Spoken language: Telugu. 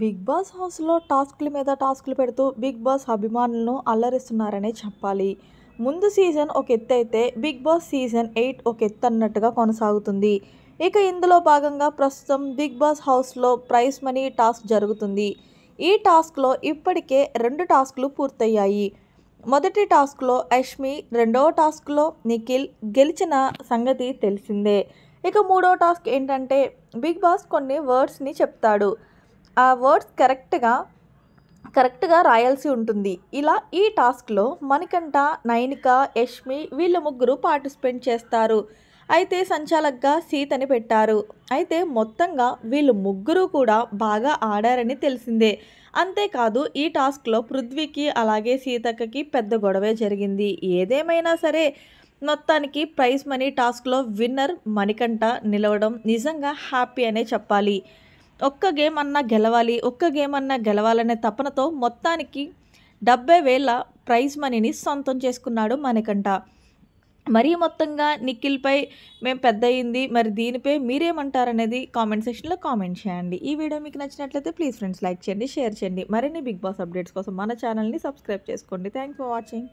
బిగ్ బాస్ హౌస్లో టాస్క్ల మీద టాస్క్లు పెడుతూ బిగ్ బాస్ అభిమానులను అల్లరిస్తున్నారనే చెప్పాలి ముందు సీజన్ ఒక ఎత్తు అయితే బిగ్ బాస్ సీజన్ ఎయిట్ ఒక ఎత్తు అన్నట్టుగా కొనసాగుతుంది ఇక ఇందులో భాగంగా ప్రస్తుతం బిగ్ బాస్ హౌస్లో ప్రైస్ మనీ టాస్క్ జరుగుతుంది ఈ టాస్క్లో ఇప్పటికే రెండు టాస్క్లు పూర్తయ్యాయి మొదటి టాస్క్లో అష్మి రెండవ టాస్క్లో నిఖిల్ గెలిచిన సంగతి తెలిసిందే ఇక మూడో టాస్క్ ఏంటంటే బిగ్ బాస్ కొన్ని వర్డ్స్ని చెప్తాడు ఆ వర్డ్స్ కరెక్ట్గా కరెక్ట్గా రాయాల్సి ఉంటుంది ఇలా ఈ టాస్క్లో మణికంఠ నయనిక యష్మి వీళ్ళ ముగ్గురు పార్టిసిపేట్ చేస్తారు అయితే సంచాలక్గా సీతని పెట్టారు అయితే మొత్తంగా వీళ్ళు ముగ్గురు కూడా బాగా ఆడారని తెలిసిందే అంతేకాదు ఈ టాస్క్లో పృథ్వీకి అలాగే సీతక్కకి పెద్ద గొడవే జరిగింది ఏదేమైనా సరే మొత్తానికి ప్రైజ్ మనీ టాస్క్లో విన్నర్ మణికంఠ నిలవడం నిజంగా హ్యాపీ అనే చెప్పాలి ఒక్క గేమ్ అన్నా గెలవాలి ఒక్క గేమ్ అన్నా గెలవాలనే తపనతో మొత్తానికి డెబ్బై వేల ప్రైజ్ మనీని సొంతం చేసుకున్నాడు మనకంట మరీ మొత్తంగా నిఖిల్పై మేము పెద్ద అయింది మరి దీనిపై మీరేమంటారనేది కామెంట్ సెక్షన్లో కామెంట్ చేయండి ఈ వీడియో మీకు నచ్చినట్లయితే ప్లీజ్ ఫ్రెండ్స్ లైక్ చేయండి షేర్ చేయండి మరిన్ని బిగ్ బాస్ అప్డేట్స్ కోసం మన ఛానల్ని సబ్స్క్రైబ్ చేసుకోండి థ్యాంక్స్ ఫర్ వాచింగ్